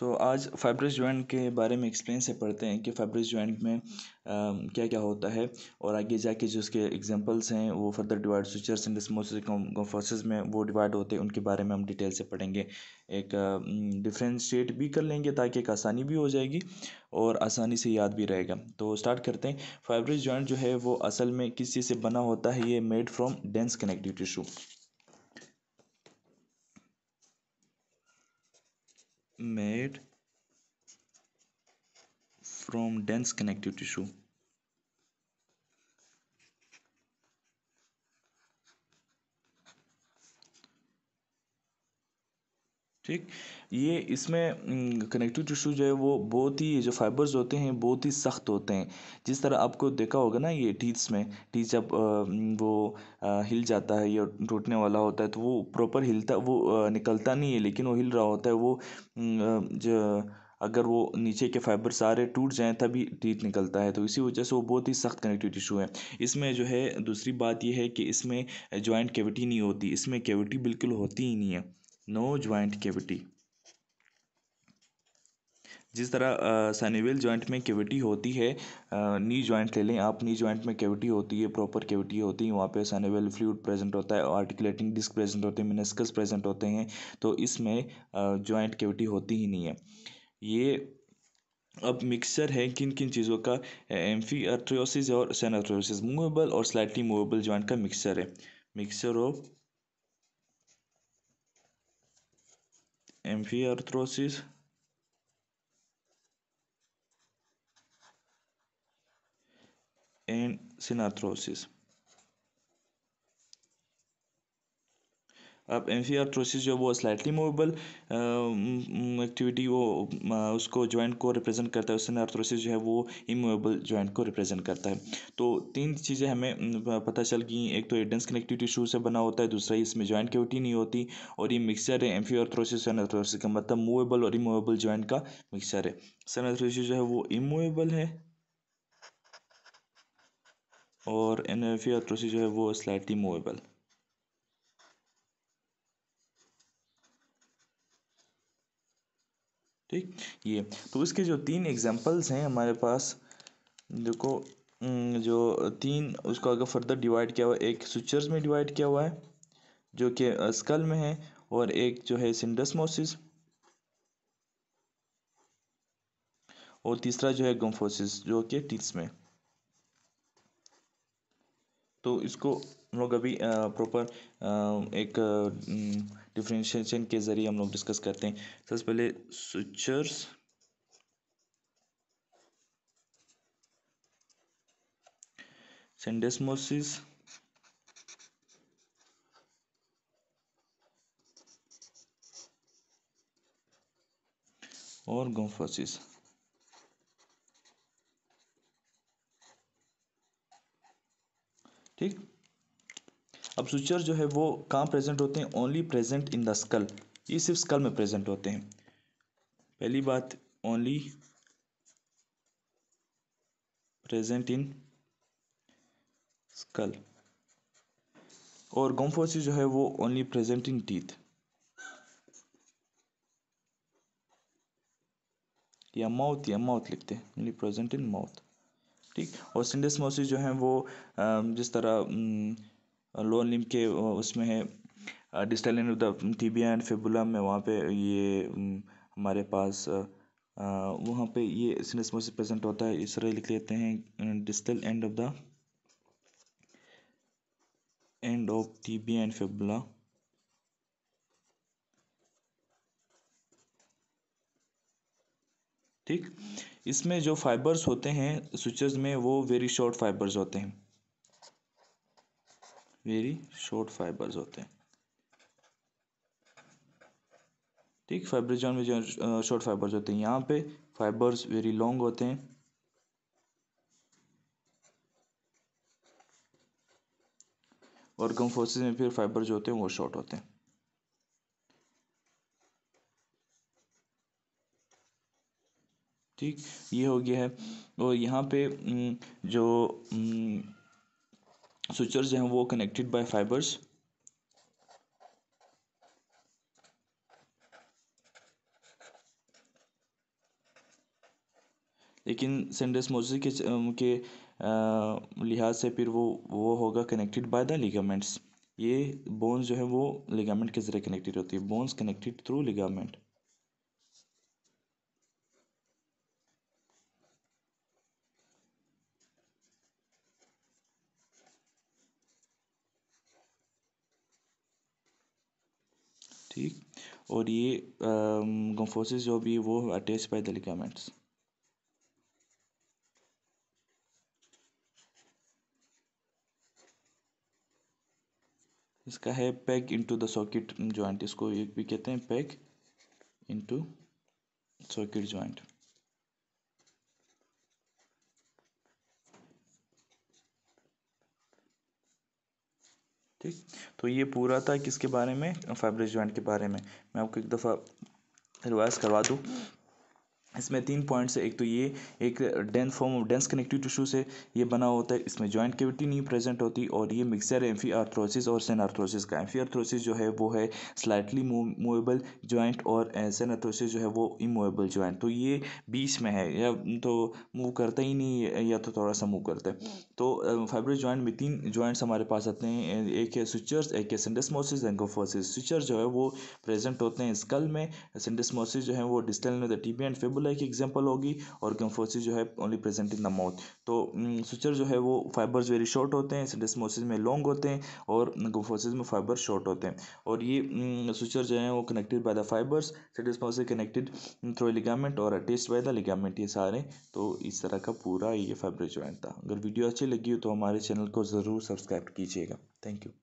सो so, आज fibrous joint के बारे में एक्सप्लेन से पढ़ते हैं कि फाइब्रस जॉइंट में आ, क्या क्या होता है और आगे जाके जो उसके एग्जांपल्स हैं वो further divide sutures and syndesmosis में वो डिवाइड होते हैं उनके बारे में हम डिटेल से पढ़ेंगे एक डिफ्रेंशिएट भी कर लेंगे ताकि एक आसानी भी हो जाएगी और आसानी से याद भी रहेगा तो स्टार्ट करते हैं फाइब्रस जॉइंट जो है वो असल में किस चीज़ से बना होता है ये made from dense connective tissue made from dense connective tissue ठीक ये इसमें कनेक्टिव टिश्यू जो है वो बहुत ही जो फाइबर्स होते हैं बहुत ही सख्त होते हैं जिस तरह आपको देखा होगा ना ये टीथ्स में टीथ जब वो हिल जाता है या टूटने वाला होता है तो वो प्रॉपर हिलता वो निकलता नहीं है लेकिन वो हिल रहा होता है वो जो अगर वो नीचे के फाइबर सारे टूट जाएँ तभी टीथ निकलता है तो इसी वजह से वो बहुत ही सख्त कनेक्टिव टिशू है इसमें जो है दूसरी बात यह है कि इसमें जॉइंट कैविटी नहीं होती इसमें कैविटी बिल्कुल होती ही नहीं है नो ज्वाइंट केविटी जिस तरह सैनिवेल ज्वाइंट में केविटी होती है नी ज्वाइंट ले लें आप नी ज्वाइंट में केविटी होती है प्रॉपर केविटी होती है वहाँ पे सैनिवेल फ्लूड प्रेजेंट होता है आर्टिकुलेटिंग डिस्क प्रेजेंट होते हैं मिनस्कस प्रेजेंट होते हैं तो इसमें ज्वाइंट केविटी होती ही नहीं है ये अब मिक्सचर है किन किन चीज़ों का एम्फी अर्थ्रियोसिस और सेनाथ्रियोसिस मूवेबल और स्लाइटली मूवेबल ज्वाइंट का मिक्सचर है mixture of enfiartrosis, en sinartrosis. अब एम्फियाट्रोसिस जो है वो स्लाइटली मूवेबल एक्टिविटी वो उसको जॉइंट को रिप्रेजेंट करता है उससे आर्थ्रोसिस जो है वो इमूवेबल जॉइंट को रिप्रेजेंट करता है तो तीन चीज़ें हमें पता चल गई एक तो एडेंस कनेक्टिविटी शू से बना होता है दूसरा इसमें जॉइंट कैविटी नहीं होती और ये मिक्सचर है एम और आर्थ्रोसिस का मतलब मूवेबल और इमूवेबल जॉइंट का मिक्सचर है सनार्थ्रोसिस जो है वो इमूवेबल है और एन एफ e जो है वो स्लाइटली मूवेबल ठीक ये तो इसके जो तीन एग्जांपल्स हैं हमारे पास देखो जो तीन उसको अगर फर्दर डिवाइड किया हुआ है एक सुचर्स में डिवाइड किया हुआ है जो कि स्कल में है और एक जो है सिंडसमोसिस और तीसरा जो है गम्फोसिस जो कि टीथ्स में तो इसको हम लोग अभी प्रॉपर एक डिफ्रेंशिएशन के ज़रिए हम लोग डिस्कस करते हैं सबसे पहले स्विचर्स सेंडेस्मोसिस और गोफोसिस अब सुचर जो है वो कहाँ प्रेजेंट होते हैं only present in the skull ये सिर्फ स्कल में प्रेजेंट होते हैं पहली बात ओनली प्रेजेंट इन स्कल और गोम्फोसिस जो है वो ओनली प्रेजेंट इन टीथ या माउथ या माउथ लिखते हैं ओनली प्रेजेंट इन माउथ ठीक और सिंडेसमोसिस जो है वो जिस तरह लोअर लिम के उसमें है distal end of the tibia and fibula में वहाँ पे ये हमारे पास वहाँ पे ये सिनेस्मोसिस प्रेजेंट होता है इस तरह लिख लेते हैं distal end of the end of tibia and fibula ठीक इसमें जो फाइबर्स होते हैं स्विचेस में वो वेरी शॉर्ट फाइबर्स होते हैं वेरी शॉर्ट फाइबर्स होते हैं ठीक फैब्रिजॉन में जो शॉर्ट फाइबर्स होते हैं यहाँ पे फाइबर्स वेरी लॉन्ग होते हैं और गम्फोसिस में फिर फाइबर जो होते हैं वो शॉर्ट होते हैं ठीक ये हो गया है और यहाँ पे जो स्विचर्स हैं वो कनेक्टेड बाय फाइबर्स लेकिन सेंडेसमोजी के के लिहाज से फिर वो वो होगा कनेक्टेड बाय द लिगामेंट्स ये बोन्स जो है वो लिगामेंट के ज़रिए कनेक्टेड होती है बोन्स कनेक्टेड थ्रू लिगामेंट ठीक और ये गम्फोसिस जो भी वो अटैच बाय द लिगामेंट्स इसका है pack into the socket joint इसको एक भी कहते हैं पैक इनटू सॉकेट जॉइंट ठीक तो ये पूरा था किसके बारे में फैब्रिक ज्वाइंट के बारे में मैं आपको एक दफ़ा रिवाइज करवा दूँ इसमें तीन पॉइंट्स है एक तो ये एक dense form of dense connective tissue से ये बना होता है इसमें जॉइंट कैविटी नहीं प्रेजेंट होती और ये मिक्सर एम्फी आर्थ्रोसिस और आर्थ्रोसिस का एम्फी आर्थ्रोसिस जो है वो है स्लाइटली मूवेबल जॉइंट और आर्थ्रोसिस eh, जो है वो इमूवेबल जॉइंट तो ये बीच में है या तो मूव करता ही नहीं या तो थोड़ा सा मूव करता है तो फाइब्रस eh, जॉइंट में तीन जॉइंट्स हमारे पास आते हैं eh, एक है स्विचर्स एक है सेंडेस्मोसिस एंकोफोसिस स्विचर जो है वो प्रेजेंट होते हैं स्कल में सेंडेस्मोसिस जो है वो डिस्टल में the tibia and fibula formula एक एग्जाम्पल होगी और कैम्फोसिस जो है only present in the mouth तो सुचर mm, जो है वो फाइबर्स वेरी शॉर्ट होते हैं सिडेस्मोसिस में लॉन्ग होते हैं और गम्फोसिस में फाइबर शॉर्ट होते हैं और ये सुचर mm, जो है वो connected by the fibres syndesmosis connected through ligament और अटेस्ट बाय द लिगामेंट ये सारे तो इस तरह का पूरा ये फाइबर ज्वाइंट था अगर वीडियो अच्छी लगी हो तो हमारे चैनल को ज़रूर सब्सक्राइब कीजिएगा थैंक यू